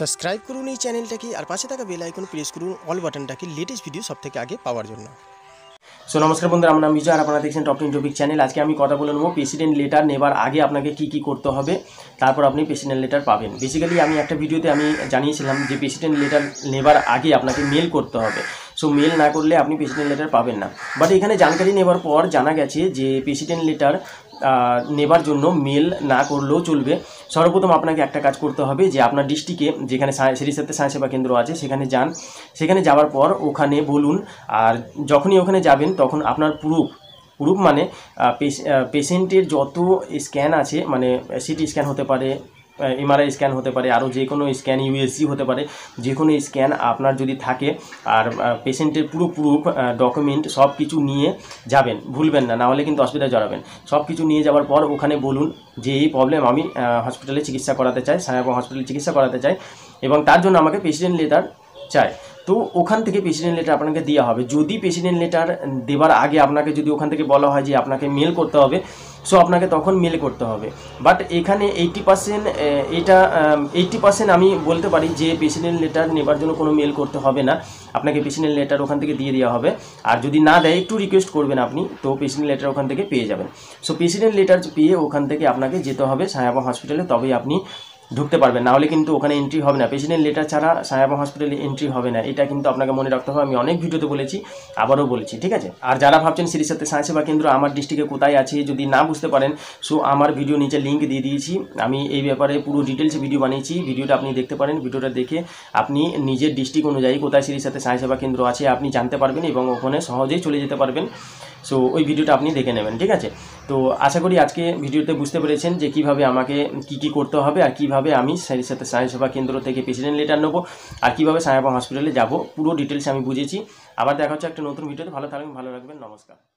subscribe করুন এই চ্যানেলটাকে আর পাশে থাকা বেল আইকন প্রেস করুন অল বাটনটাকে লেটেস্ট ভিডিও সব থেকে আগে পাওয়ার জন্য সো নমস্কার বন্ধুরা আমার নাম বিজয় আর আপনারা দেখছেন টপ টপিক চ্যানেল আজকে আমি কথা বলে নেবো প্রেসিডেন্ট লেটার নেবার আগে আপনাকে কি কি করতে হবে তারপর আপনি প্রেসিডেন্ট লেটার পাবেন বেসিক্যালি আমি একটা ভিডিওতে আমি জানিয়েছিলাম যে প্রেসিডেন্ট লেটার নেবার আগে আপনাকে মেল করতে হবে সো মেল না করলে আপনি প্রেসিডেন্ট লেটার পাবেন না বাট এখানে জানকারি নেবার পর জানা গেছে যে প্রেসিডেন্ট লেটার নেবার জন্য মেল না করলেও চলবে সর্বপ্রথম আপনাকে একটা কাজ করতে হবে যে আপনার ডিস্ট্রিক্টে যেখানে সেরিসাতে স্বাস্থ্যসেবা কেন্দ্র আছে সেখানে যান সেখানে যাওয়ার পর ওখানে বলুন আর যখনই ওখানে যাবেন তখন আপনার প্রুফ প্রুফ মানে পেশেন্টের যত স্ক্যান আছে মানে সিটি স্ক্যান হতে পারে এমআরআই স্ক্যান হতে পারে আরও যে কোনো স্ক্যান ইউএসজি হতে পারে যে কোনো স্ক্যান আপনার যদি থাকে আর পেশেন্টের পুরো প্রুফ ডকুমেন্ট সব কিছু নিয়ে যাবেন ভুলবেন না নাহলে কিন্তু অসুবিধায় জড়াবেন সব কিছু নিয়ে যাওয়ার পর ওখানে বলুন যে এই প্রবলেম আমি হসপিটালে চিকিৎসা করাতে চাই সায়াবা হসপিটালে চিকিৎসা করাতে চাই এবং তার জন্য আমাকে পেশেন্ট লেটার চাই তো ওখান থেকে প্রেসিডেন্ট লেটার আপনাকে দেওয়া হবে যদি প্রেসিডেন্ট লেটার দেওয়ার আগে আপনাকে যদি ওখান থেকে বলা হয় যে আপনাকে মেল করতে হবে সো আপনাকে তখন মেল করতে হবে বাট এখানে এইটি পার্সেন্ট এটা এইটি পার্সেন্ট আমি বলতে পারি যে প্রেসিডেন্ট লেটার নেবার জন্য কোনো মেল করতে হবে না আপনাকে প্রেসিডেন্ট লেটার ওখান থেকে দিয়ে দেওয়া হবে আর যদি না দেয় একটু রিকোয়েস্ট করবেন আপনি তো প্রেসিডেন্ট লেটার ওখান থেকে পেয়ে যাবেন সো প্রেসিডেন্ট লেটার পেয়ে ওখান থেকে আপনাকে যেতে হবে সায়াবা হসপিটালে তবেই আপনি ঢুকতে পারবেন না হলে কিন্তু ওখানে এন্ট্রি হবে না পেশেন্টের লেটার ছাড়া সায়াবা হসপিটালে এন্ট্রি হবে না এটা কিন্তু আপনাকে মনে রাখতে হবে আমি অনেক ভিডিওতে বলেছি আবারও বলেছি ঠিক আছে আর যারা ভাবছেন সিরিজ সাথে সায়েন্স সেবা কেন্দ্র আমার ডিস্ট্রিক্টে কোথায় আছে যদি না বুঝতে পারেন সো আমার ভিডিও নিচে লিঙ্ক দিয়ে দিয়েছি আমি এই ব্যাপারে পুরো ডিটেলসে ভিডিও বানিয়েছি ভিডিওটা আপনি দেখতে পারেন ভিডিওটা দেখে আপনি নিজের ডিস্ট্রিক্ট অনুযায়ী কোথায় সিরিজ সাথে সায়েন্স সেবা কেন্দ্র আছে আপনি জানতে পারবেন এবং ওখানে সহজেই চলে যেতে পারবেন সো ওই ভিডিওটা আপনি দেখে নেবেন ঠিক আছে তো আশা করি আজকে ভিডিওতে বুঝতে পেরেছেন যে কিভাবে আমাকে কি কি করতে হবে আর কিভাবে আমি স্যারের সাথে স্বাস্থ্যসেবা কেন্দ্র থেকে প্রেসিডেন্ট লেটার নেবো আর কীভাবে সায়াবা হসপিটালে যাব পুরো ডিটেলস আমি বুঝেছি আবার দেখা হচ্ছে একটা নতুন ভিডিওতে ভালো থাকবেন ভালো রাখবেন নমস্কার